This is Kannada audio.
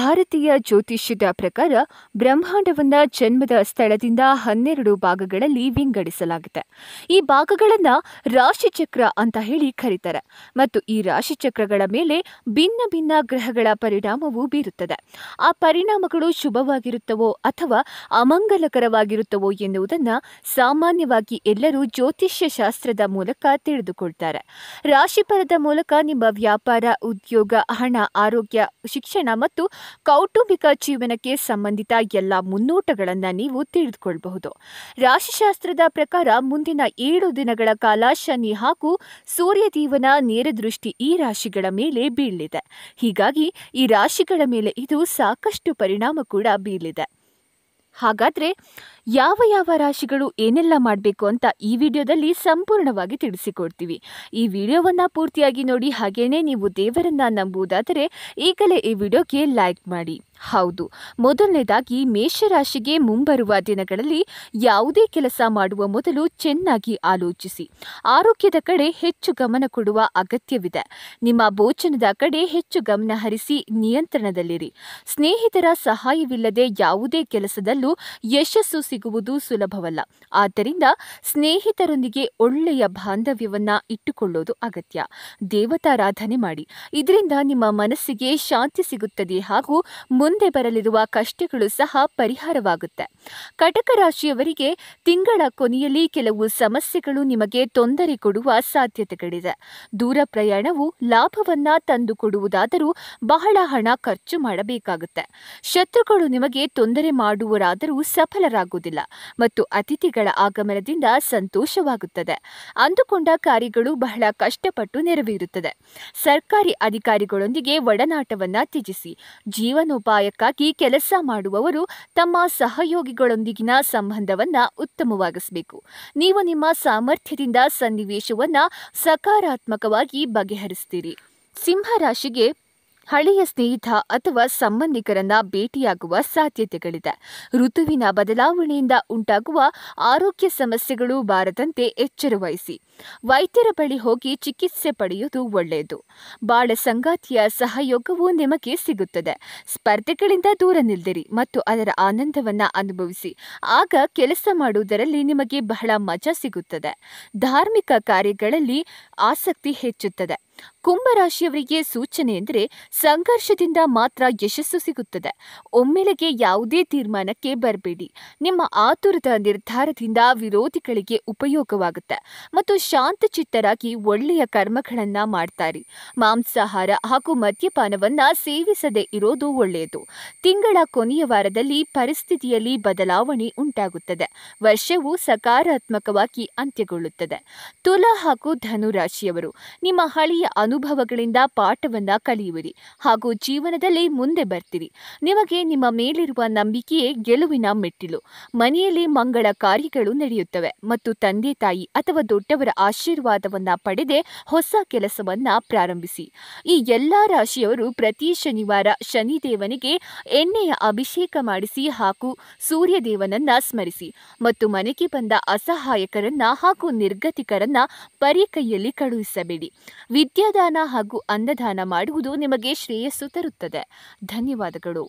ಭಾರತೀಯ ಜ್ಯೋತಿಷ್ಯದ ಪ್ರಕಾರ ಬ್ರಹ್ಮಾಂಡವನ್ನ ಜನ್ಮದ ಸ್ಥಳದಿಂದ ಹನ್ನೆರಡು ಭಾಗಗಳಲ್ಲಿ ವಿಂಗಡಿಸಲಾಗಿದೆ ಈ ಭಾಗಗಳನ್ನ ರಾಶಿಚಕ್ರ ಅಂತ ಹೇಳಿ ಕರೀತಾರೆ ಮತ್ತು ಈ ರಾಶಿಚಕ್ರಗಳ ಮೇಲೆ ಭಿನ್ನ ಭಿನ್ನ ಗ್ರಹಗಳ ಪರಿಣಾಮವು ಬೀರುತ್ತದೆ ಆ ಪರಿಣಾಮಗಳು ಶುಭವಾಗಿರುತ್ತವೋ ಅಥವಾ ಅಮಂಗಲಕರವಾಗಿರುತ್ತವೋ ಎನ್ನುವುದನ್ನು ಸಾಮಾನ್ಯವಾಗಿ ಎಲ್ಲರೂ ಜ್ಯೋತಿಷ್ಯ ಶಾಸ್ತ್ರದ ಮೂಲಕ ತಿಳಿದುಕೊಳ್ತಾರೆ ರಾಶಿಫಲದ ಮೂಲಕ ನಿಮ್ಮ ವ್ಯಾಪಾರ ಉದ್ಯೋಗ ಹಣ ಆರೋಗ್ಯ ಶಿಕ್ಷಣ ಮತ್ತು ಕೌಟುಂಬಿಕ ಜೀವನಕ್ಕೆ ಸಂಬಂಧಿತ ಎಲ್ಲ ಮುನ್ನೋಟಗಳನ್ನು ನೀವು ತಿಳಿದುಕೊಳ್ಳಬಹುದು ರಾಶಿಶಾಸ್ತ್ರದ ಪ್ರಕಾರ ಮುಂದಿನ ಏಳು ದಿನಗಳ ಕಾಲ ಶನಿ ಹಾಗೂ ಸೂರ್ಯ ದೇವನ ನೇರ ದೃಷ್ಟಿ ಈ ರಾಶಿಗಳ ಮೇಲೆ ಬೀಳಲಿದೆ ಹೀಗಾಗಿ ಈ ರಾಶಿಗಳ ಮೇಲೆ ಇದು ಸಾಕಷ್ಟು ಪರಿಣಾಮ ಕೂಡ ಬೀಳಲಿದೆ ಹಾಗಾದರೆ ಯಾವ ಯಾವ ರಾಶಿಗಳು ಏನೆಲ್ಲ ಮಾಡಬೇಕು ಅಂತ ಈ ವಿಡಿಯೋದಲ್ಲಿ ಸಂಪೂರ್ಣವಾಗಿ ತಿಳಿಸಿಕೊಡ್ತೀವಿ ಈ ವಿಡಿಯೋವನ್ನು ಪೂರ್ತಿಯಾಗಿ ನೋಡಿ ಹಾಗೇನೆ ನೀವು ದೇವರನ್ನ ನಂಬುವುದಾದರೆ ಈಗಲೇ ಈ ವಿಡಿಯೋಗೆ ಲೈಕ್ ಮಾಡಿ ಹೌದು ಮೊದಲನೇದಾಗಿ ಮೇಷರಾಶಿಗೆ ಮುಂಬರುವ ದಿನಗಳಲ್ಲಿ ಯಾವುದೇ ಕೆಲಸ ಮಾಡುವ ಮೊದಲು ಚೆನ್ನಾಗಿ ಆಲೋಚಿಸಿ ಆರೋಗ್ಯದ ಕಡೆ ಹೆಚ್ಚು ಗಮನ ಕೊಡುವ ಅಗತ್ಯವಿದೆ ನಿಮ್ಮ ಭೋಜನದ ಕಡೆ ಹೆಚ್ಚು ಗಮನ ಹರಿಸಿ ನಿಯಂತ್ರಣದಲ್ಲಿರಿ ಸ್ನೇಹಿತರ ಸಹಾಯವಿಲ್ಲದೆ ಯಾವುದೇ ಕೆಲಸದಲ್ಲೂ ಯಶಸ್ಸು ಸಿಗುವುದು ಸುಲಭವಲ್ಲ ಆದ್ದರಿಂದ ಸ್ನೇಹಿತರೊಂದಿಗೆ ಒಳ್ಳೆಯ ಬಾಂಧವ್ಯವನ್ನ ಇಟ್ಟುಕೊಳ್ಳೋದು ಅಗತ್ಯ ದೇವತಾರಾಧನೆ ಮಾಡಿ ಇದರಿಂದ ನಿಮ್ಮ ಮನಸ್ಸಿಗೆ ಶಾಂತಿ ಸಿಗುತ್ತದೆ ಹಾಗೂ ಮುಂದೆ ಬರಲಿರುವ ಕಷ್ಟಗಳು ಸಹ ಪರಿಹಾರವಾಗುತ್ತೆ ಕಟಕ ರಾಶಿಯವರಿಗೆ ತಿಂಗಳ ಕೊನೆಯಲ್ಲಿ ಕೆಲವು ಸಮಸ್ಯೆಗಳು ನಿಮಗೆ ತೊಂದರೆ ಕೊಡುವ ಸಾಧ್ಯತೆಗಳಿದೆ ದೂರ ಪ್ರಯಾಣವು ಲಾಭವನ್ನ ತಂದುಕೊಡುವುದಾದರೂ ಬಹಳ ಹಣ ಖರ್ಚು ಮಾಡಬೇಕಾಗುತ್ತೆ ಶತ್ರುಗಳು ನಿಮಗೆ ತೊಂದರೆ ಮಾಡುವರಾದರೂ ಸಫಲರಾಗುತ್ತೆ ಆಗುವುದಿಲ್ಲ ಮತ್ತು ಅತಿಥಿಗಳ ಆಗಮನದಿಂದ ಸಂತೋಷವಾಗುತ್ತದೆ ಅಂದುಕೊಂಡ ಕಾರ್ಯಗಳು ಬಹಳ ಕಷ್ಟಪಟ್ಟು ನೆರವೇರುತ್ತದೆ ಸರ್ಕಾರಿ ಅಧಿಕಾರಿಗಳೊಂದಿಗೆ ಒಡನಾಟವನ್ನ ತ್ಯಜಿಸಿ ಜೀವನೋಪಾಯಕ್ಕಾಗಿ ಕೆಲಸ ಮಾಡುವವರು ತಮ್ಮ ಸಹಯೋಗಿಗಳೊಂದಿಗಿನ ಸಂಬಂಧವನ್ನ ಉತ್ತಮವಾಗಿಸಬೇಕು ನೀವು ನಿಮ್ಮ ಸಾಮರ್ಥ್ಯದಿಂದ ಸನ್ನಿವೇಶವನ್ನ ಸಕಾರಾತ್ಮಕವಾಗಿ ಬಗೆಹರಿಸ್ತೀರಿ ಸಿಂಹರಾಶಿಗೆ ಹಳೆಯ ಸ್ನೇಹಿತ ಅಥವಾ ಸಂಬಂಧಿಕರನ್ನ ಭೇಟಿಯಾಗುವ ಸಾಧ್ಯತೆಗಳಿದೆ ಋತುವಿನ ಬದಲಾವಣೆಯಿಂದ ಉಂಟಾಗುವ ಆರೋಗ್ಯ ಸಮಸ್ಯೆಗಳು ಬಾರದಂತೆ ಎಚ್ಚರವಹಿಸಿ ವೈದ್ಯರ ಬಳಿ ಹೋಗಿ ಚಿಕಿತ್ಸೆ ಪಡೆಯುವುದು ಒಳ್ಳೆಯದು ಬಾಳ ಸಂಗಾತಿಯ ಸಹಯೋಗವು ನಿಮಗೆ ಸಿಗುತ್ತದೆ ಸ್ಪರ್ಧೆಗಳಿಂದ ದೂರ ನಿಲ್ದಿರಿ ಮತ್ತು ಅದರ ಆನಂದವನ್ನು ಅನುಭವಿಸಿ ಆಗ ಕೆಲಸ ಮಾಡುವುದರಲ್ಲಿ ನಿಮಗೆ ಬಹಳ ಮಜಾ ಸಿಗುತ್ತದೆ ಧಾರ್ಮಿಕ ಕಾರ್ಯಗಳಲ್ಲಿ ಆಸಕ್ತಿ ಹೆಚ್ಚುತ್ತದೆ ಕುಂಭರಾಶಿಯವರಿಗೆ ಸೂಚನೆ ಎಂದರೆ ಸಂಘರ್ಷದಿಂದ ಮಾತ್ರ ಯಶಸ್ಸು ಸಿಗುತ್ತದೆ ಒಮ್ಮೆಲೆಗೆ ಯಾವುದೇ ತೀರ್ಮಾನಕ್ಕೆ ಬರಬೇಡಿ ನಿಮ್ಮ ಆತುರದ ನಿರ್ಧಾರದಿಂದ ವಿರೋಧಿಗಳಿಗೆ ಉಪಯೋಗವಾಗುತ್ತೆ ಮತ್ತು ಶಾಂತಚಿತ್ತರಾಗಿ ಒಳ್ಳೆಯ ಕರ್ಮಗಳನ್ನ ಮಾಡ್ತಾರೆ ಮಾಂಸಾಹಾರ ಹಾಗೂ ಮದ್ಯಪಾನವನ್ನ ಸೇವಿಸದೇ ಇರೋದು ಒಳ್ಳೆಯದು ತಿಂಗಳ ಕೊನೆಯ ವಾರದಲ್ಲಿ ಪರಿಸ್ಥಿತಿಯಲ್ಲಿ ಬದಲಾವಣೆ ಉಂಟಾಗುತ್ತದೆ ವರ್ಷವು ಸಕಾರಾತ್ಮಕವಾಗಿ ಅಂತ್ಯಗೊಳ್ಳುತ್ತದೆ ತುಲಾ ಹಾಗೂ ಧನುರಾಶಿಯವರು ನಿಮ್ಮ ಹಳೆಯ ಅನುಭವಗಳಿಂದ ಪಾಠವನ್ನು ಕಲಿಯುವಿರಿ ಹಾಗೂ ಜೀವನದಲ್ಲಿ ಮುಂದೆ ಬರ್ತೀರಿ ನಿಮಗೆ ನಿಮ್ಮ ಮೇಲಿರುವ ನಂಬಿಕೆಯೇ ಗೆಲುವಿನ ಮೆಟ್ಟಿಲು ಮನೆಯಲ್ಲಿ ಮಂಗಳ ಕಾರ್ಯಗಳು ನಡೆಯುತ್ತವೆ ಮತ್ತು ತಂದೆ ತಾಯಿ ಅಥವಾ ದೊಡ್ಡವರ ಆಶೀರ್ವಾದವನ್ನು ಪಡೆದೆ ಹೊಸ ಕೆಲಸವನ್ನು ಪ್ರಾರಂಭಿಸಿ ಈ ಎಲ್ಲ ರಾಶಿಯವರು ಪ್ರತಿ ಶನಿವಾರ ಶನಿದೇವನಿಗೆ ಎಣ್ಣೆಯ ಅಭಿಷೇಕ ಮಾಡಿಸಿ ಹಾಗೂ ಸೂರ್ಯದೇವನನ್ನ ಸ್ಮರಿಸಿ ಮತ್ತು ಮನೆಗೆ ಬಂದ ಅಸಹಾಯಕರನ್ನ ಹಾಗೂ ನಿರ್ಗತಿಕರನ್ನ ಪರಿ ಕಳುಹಿಸಬೇಡಿ ವಿದ್ಯೆ ವಿದ್ಯಾದಾನ ಹಾಗೂ ಅನ್ನದಾನ ಮಾಡುವುದು ನಿಮಗೆ ಶ್ರೇಯಸ್ಸು ತರುತ್ತದೆ ಧನ್ಯವಾದಗಳು